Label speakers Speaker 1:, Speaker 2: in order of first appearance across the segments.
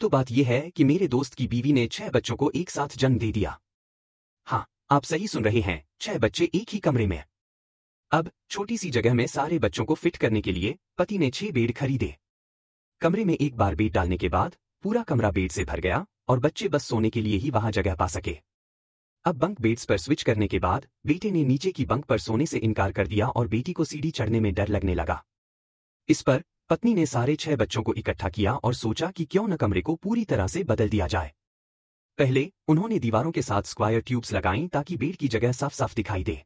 Speaker 1: तो बात यह है कि मेरे दोस्त की बीवी ने छह बच्चों को एक साथ जन्म दे दिया हाँ आप सही सुन रहे हैं छह बच्चे एक ही कमरे में अब छोटी सी जगह में सारे बच्चों को फिट करने के लिए पति ने छह बेड खरीदे कमरे में एक बार बेड डालने के बाद पूरा कमरा बेड से भर गया और बच्चे बस सोने के लिए ही वहां जगह पा सके अब बंक बेड्स पर स्विच करने के बाद बेटे ने नीचे की बंक पर सोने से इनकार कर दिया और बेटी को सीढ़ी चढ़ने में डर लगने लगा इस पर पत्नी ने सारे छह बच्चों को इकट्ठा किया और सोचा कि क्यों न कमरे को पूरी तरह से बदल दिया जाए पहले उन्होंने दीवारों के साथ स्क्वायर ट्यूब्स लगाई ताकि बेड की जगह साफ साफ दिखाई दे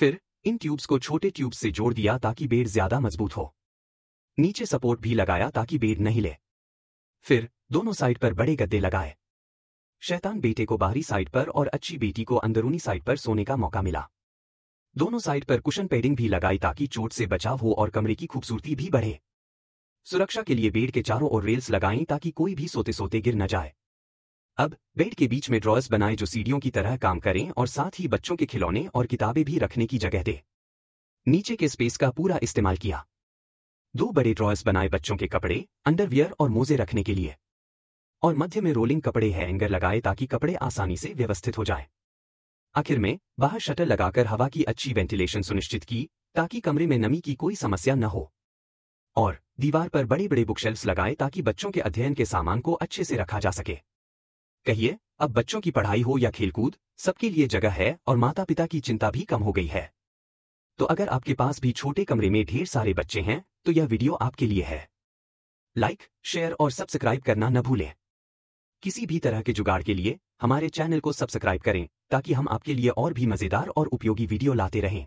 Speaker 1: फिर इन ट्यूब्स को छोटे ट्यूब्स से जोड़ दिया ताकि बेड ज्यादा मजबूत हो नीचे सपोर्ट भी लगाया ताकि बेड नहीं ले फिर दोनों साइड पर बड़े गद्दे लगाए शैतान बेटे को बाहरी साइड पर और अच्छी बेटी को अंदरूनी साइड पर सोने का मौका मिला दोनों साइड पर कुशन पेडिंग भी लगाई ताकि चोट से बचाव हो और कमरे की खूबसूरती भी बढ़े सुरक्षा के लिए बेड के चारों ओर रेल्स लगाएं ताकि कोई भी सोते सोते गिर न जाए अब बेड के बीच में ड्रॉयर्स बनाए जो सीढ़ियों की तरह काम करें और साथ ही बच्चों के खिलौने और किताबें भी रखने की जगह दे नीचे के स्पेस का पूरा इस्तेमाल किया दो बड़े ड्रॉयर्स बनाए बच्चों के कपड़े अंडरवियर और मोजे रखने के लिए और मध्य में रोलिंग कपड़े हैंगर लगाए ताकि कपड़े आसानी से व्यवस्थित हो जाए आखिर में बाहर शटर लगाकर हवा की अच्छी वेंटिलेशन सुनिश्चित की ताकि कमरे में नमी की कोई समस्या न हो और दीवार पर बड़े बड़े बुकशेल्फ लगाए ताकि बच्चों के अध्ययन के सामान को अच्छे से रखा जा सके कहिए अब बच्चों की पढ़ाई हो या खेलकूद सबके लिए जगह है और माता पिता की चिंता भी कम हो गई है तो अगर आपके पास भी छोटे कमरे में ढेर सारे बच्चे हैं तो यह वीडियो आपके लिए है लाइक शेयर और सब्सक्राइब करना न भूलें किसी भी तरह के जुगाड़ के लिए हमारे चैनल को सब्सक्राइब करें ताकि हम आपके लिए और भी मज़ेदार और उपयोगी वीडियो लाते रहें